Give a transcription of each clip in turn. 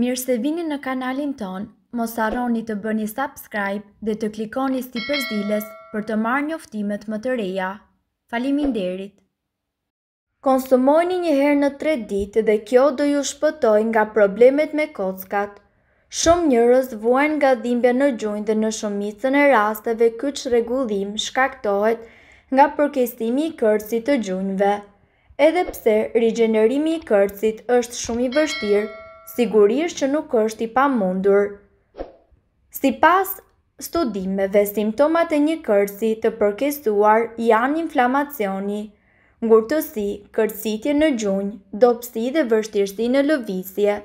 Mirë se vini në kanalin ton, mos arroni të bëni subscribe dhe të klikoni sti përzilës për të marrë një më të reja. Falimin derit! Konsumojni një herë në tre ditë dhe kjo do ju shpëtoj nga problemet me kockat. Shumë njërës vuajnë nga dhimbja në gjojnë dhe në shumicën e rasteve këtë shregullim shkaktohet nga përkestimi i kërësit të Edhe Edhepse, rigenerimi i kërësit është shumë i vështirë sigurisht që nuk është i pamundur. Si pas studimeve, simptomat e një kërsi të përkesuar janë inflamacioni, ngurtësi, kërsitje në gjunjë, dopsi dhe vështirësi në lëvisje.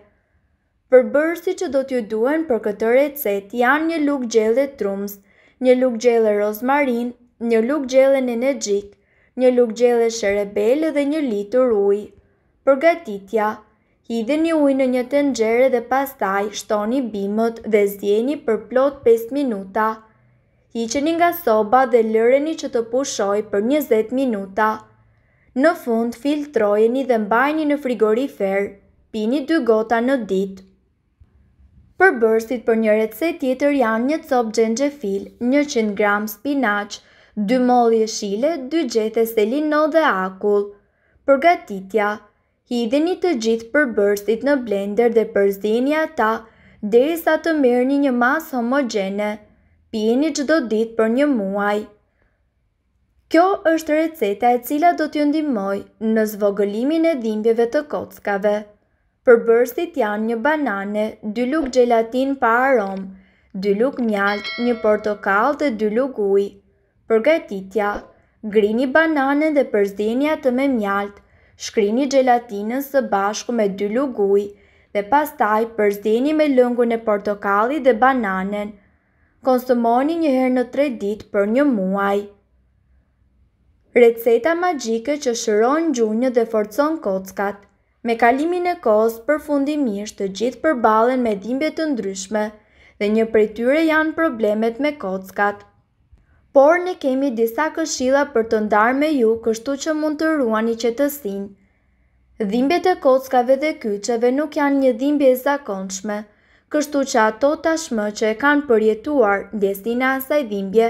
Përbërësi që do t'ju duen për këtë recet janë një luk gjelle trums, një luk gjelle rozmarin, një luk gjelle në në një luk gjelle shërebele dhe një litur uj. përgatitja, Hidhe një ujë në një tenxhere dhe pastaj shtoni bimët dhe zjeni për plot 5 minuta. Hiqeni nga soba dhe lëreni që të pushoj për 20 minuta. Në fund, filtrojeni dhe mbajni në frigorifer, pini 2 gota në dit. Për bërësit për një recet tjetër janë një copë gjenge fil, 100 gram spinach, 2 molje shile, 2 gjethe selino dhe akull. Përgatitja, Hidheni të gjithë përbërësit në blender dhe përzini ata i sa të mërni një masë homogene. Pieni gjdo ditë për një muaj. Kjo është receta e cila do t'ju ndimoj në zvogëlimin e dhimbjeve të kockave. Përbërësit janë një banane, 2 luk gjelatin pa aromë, 2 luk mjaltë, një portokal dhe 2 luk ujë. Përgatitja, grini banane dhe përzinja të me mjaltë, shkrini gjelatinën së bashku me dy luguj dhe pastaj përzdeni me lëngun e portokalli dhe bananen. Konsumoni një herë në tre ditë për një muaj. Receta magjike që shëron gjunjë dhe forcon kockat. Me kalimin e kohës përfundimisht të gjithë përballen me dhimbje të ndryshme dhe një prej tyre janë problemet me kockat por ne kemi disa këshilla për të ndarë me ju kështu që mund të ruani qetësin. Dhimbjet e kockave dhe kyçeve nuk janë një dhimbje e zakonshme, kështu që ato tashmë që e kanë përjetuar destina asaj dhimbje,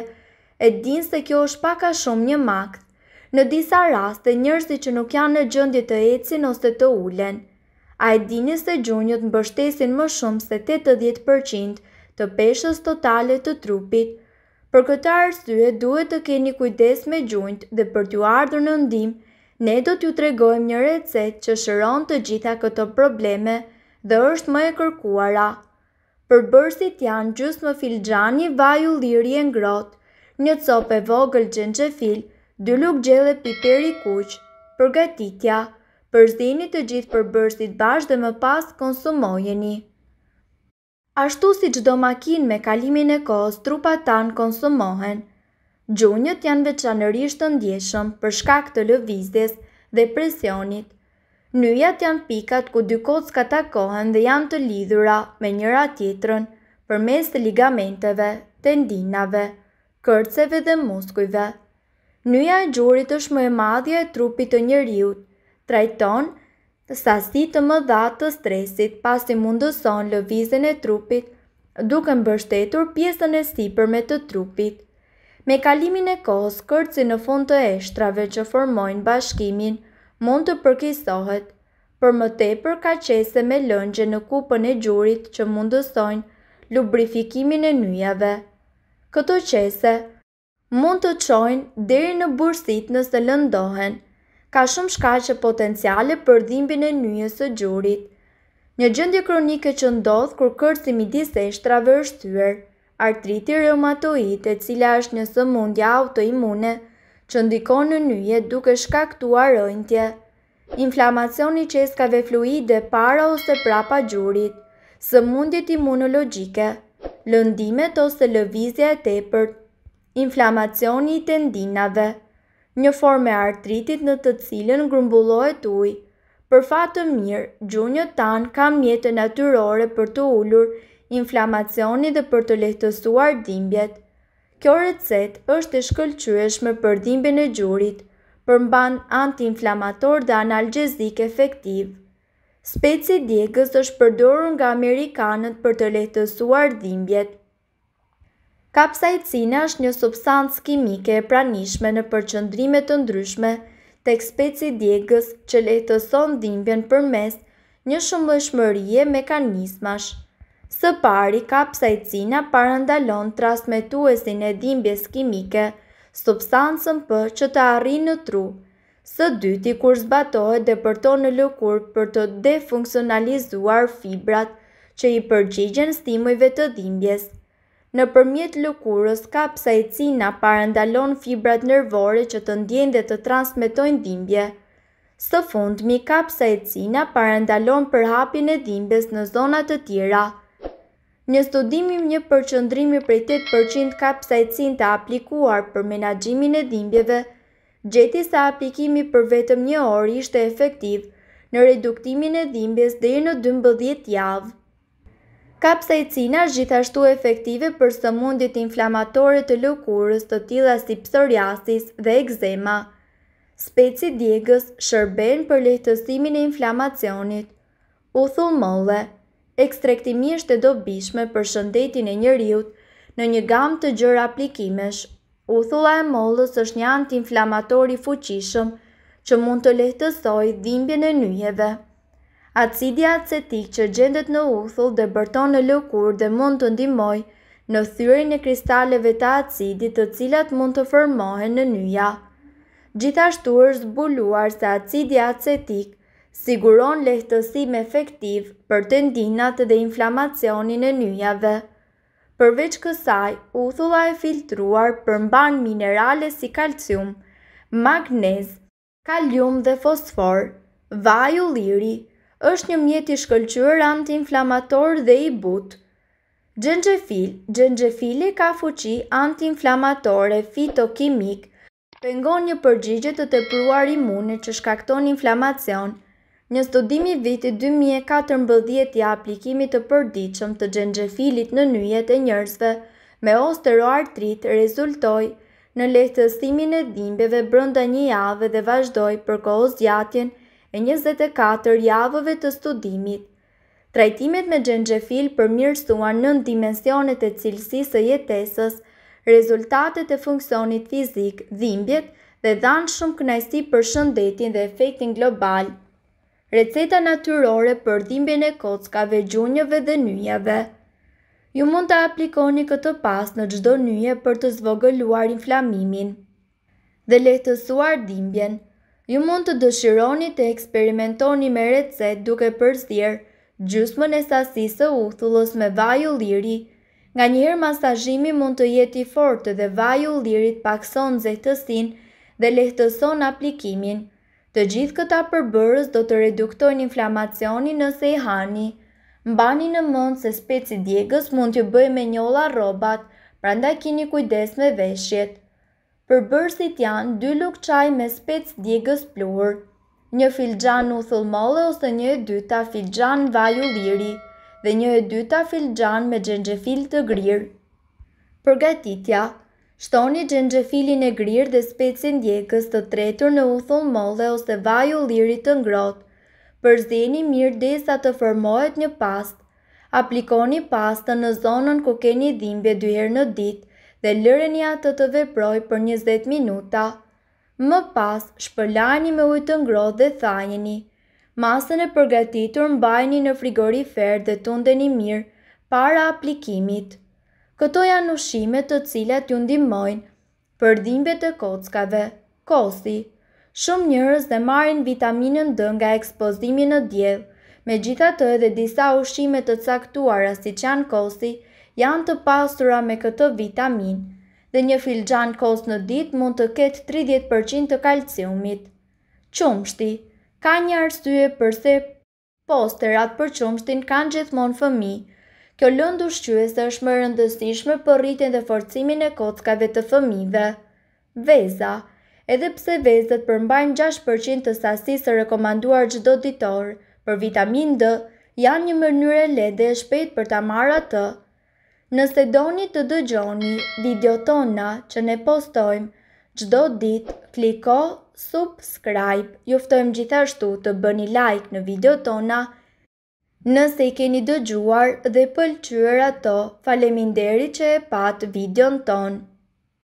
e din se kjo është pak a shumë një makt. Në disa raste njërësi që nuk janë në gjendje të ecin ose të ulen. A e dini se gjunjët mbështesin më shumë se 80% të peshës totale të trupit, Për këta arsye, duhet të keni kujdes me gjunjt dhe për t'ju ardhur në ndim, ne do t'ju tregojmë një recet që shëron të gjitha këto probleme dhe është më e kërkuara. Për bërësit janë gjusë më filgjani vaj u liri e ngrot, një copë e vogël gjenë që fil, dy luk gjele piper i kuq, përgatitja, gatitja, për të gjithë për bërësit bashkë dhe më pas konsumojeni. Ashtu si gjdo makin me kalimin e kohës, trupat tanë konsumohen. Gjunjët janë veçanërisht të ndjeshëm për shkak të lëvizjes dhe presionit. Nyjat janë pikat ku dy kocka takohen dhe janë të lidhura me njëra tjetrën për mes të ligamenteve, tendinave, kërceve dhe muskujve. Nyja e gjurit është më e madhja e trupit të njëriut, trajton sasi të më dha të stresit pasi mundëson lëvizën e trupit, duke mbështetur pjesën e sipërme të trupit. Me kalimin e kohës, kërci në fund të eshtrave që formojnë bashkimin mund të përkisohet, për më tepër ka qese me lëngje në kupën e gjurit që mundësojnë lubrifikimin e njëjave. Këto qese mund të qojnë deri në bursit nëse lëndohen – ka shumë shkaqe potenciale për dhimbjen e nyjes së gjurit. Një gjendje kronike që ndodh kur kërci midis e shtrave është thyer, artriti reumatoid, e cila është një sëmundje autoimune që ndikon në nyje duke shkaktuar rëndje. Inflamacioni që eskave fluide para ose prapa gjurit, sëmundjet imunologjike, lëndimet ose lëvizja e tepërt, inflamacioni i tendinave një forme artritit në të cilën grumbullohet ujë. Për fatë të mirë, gjunjët tanë ka mjetë natyrore për të ullur inflamacioni dhe për të lehtësuar dhimbjet. Kjo recet është e shkëllqyëshme për dhimbje në gjurit, përmban anti-inflamator dhe analgjezik efektiv. Speci djekës është përdorun nga Amerikanët për të lehtësuar dhimbjet. Kapsajcina është një substancë kimike e pranishme në përqëndrimet të ndryshme të ekspeci djegës që lehtëson dhimbjen për mes një shumë shmërije mekanismash. Së pari, kapsajcina parandalon trasmetuesin e dhimbjes kimike, substancën për që të arri në tru. Së dyti, kur zbatohet dhe përto në lukur për të defunksionalizuar fibrat që i përgjigjen stimujve të dhimbjes, Në përmjet lëkurës, kapsa e cina parandalon fibrat nervore që të ndjen dhe të transmitojnë dhimbje. Së fund, mi kapsa e cina parandalon për hapin e dhimbjes në zonat të tjera. Një studimim një përqëndrimi për 8% kapsa e cina të aplikuar për menagjimin e dhimbjeve, gjeti sa aplikimi për vetëm një orë ishte efektiv në reduktimin e dhimbjes dhe i në 12 javë. Kapsajcina është gjithashtu efektive për së mundit inflamatorit të lukurës të tila si psoriasis dhe ekzema. Speci djegës shërben për lehtësimin e inflamacionit. Uthull mëlle Ekstrektimi është e dobishme për shëndetin e njëriut në një gam të gjërë aplikimesh. Uthulla e mollës është një anti-inflamatori fuqishëm që mund të lehtësoj dhimbje në njëjeve. Acidi acetik që gjendet në uthull dhe bërton në lëkur dhe mund të ndimoj në thyrin e kristaleve të acidit të cilat mund të formohen në nyja. Gjithashtu është zbuluar se acidi acetik siguron lehtësim efektiv për tendinat dhe inflamacionin e nyjave. Përveç kësaj, uthulla e filtruar përmban minerale si kalcium, magnez, kalium dhe fosfor, vaj u liri, është një mjeti shkëllqyër anti-inflamator dhe i butë. Gjengjefil, gjengjefili ka fuqi anti-inflamatore fitokimik, pengon një përgjigje të të përuar imune që shkakton inflamacion. Një studimi viti 2014 i aplikimit të përdiqëm të gjengjefilit në njëjet e njërzve me osteroartrit rezultoj në lehtësimin e dhimbjeve brënda një jave dhe vazhdoj për kohës gjatjen e 24 javëve të studimit. Trajtimet me gjengjefil përmirësuan nën dimensionet e cilësisë e jetesës, rezultatet e funksionit fizik, dhimbjet dhe dhanë shumë knajsi për shëndetin dhe efektin global. Receta natyrore për dhimbjen e kockave, gjunjëve dhe nyjave. Ju mund të aplikoni këtë pas në gjdo nyje për të zvogëluar inflamimin dhe lehtësuar dhimbjen ju mund të dëshironi të eksperimentoni me recet duke përzirë, gjusmën e sasisë uthullës me vaju liri. Nga njëherë masajimi mund të jeti fortë dhe vaju lirit pakson zehtësin dhe lehtëson aplikimin. Të gjithë këta përbërës do të reduktojnë inflamacioni nëse i hani. Mbani në mund se speci djegës mund të bëj me njolla robat, pranda kini kujdes me veshjetë. Për bërësit janë dy luk qaj me spets djegës pluhur. Një filgjan në thullmolle ose një e dyta filgjan vaju liri dhe një e dyta filgjan me gjengjefil të grirë. Përgatitja, shtoni gjengjefilin e grirë dhe specin djekës të tretur në uthull molle ose vaj u të ngrot. Përzeni mirë desa të formohet një past. Aplikoni pastën në zonën ku keni dhimbje dyherë në ditë, dhe lërenja të të veproj për 20 minuta. Më pas, shpëllani me ujtë ngrot dhe thajeni. Masën e përgatitur mbajni në frigorifer dhe tundeni mirë para aplikimit. Këto janë ushimet të cilat ju ndihmojnë për dhimbjet e kockave. Kosi. Shumë njerëz dhe marrin vitaminën D nga ekspozimi në diell. Megjithatë, edhe disa ushqime të caktuara siç janë kosi, janë të pastura me këtë vitamin, dhe një filxhan kos në ditë mund të ketë 30% të kalciumit. Qumshti ka një arsye përse posterat për qumshtin kanë gjithmonë fëmi. Kjo lëndu shqyese është më rëndësishme për rritin dhe forcimin e kockave të fëmive. Veza Edhe pse vezët përmbajnë 6% të sasisë rekomanduar gjithdo ditorë, për vitamin D, janë një mënyre lede e shpejt për ta marra atë. të Nëse doni të dëgjoni video tona që ne postojmë gjdo dit, kliko subscribe, juftojmë gjithashtu të bëni like në video tona. Nëse i keni dëgjuar dhe pëlqyër ato, faleminderi që e pat videon tonë.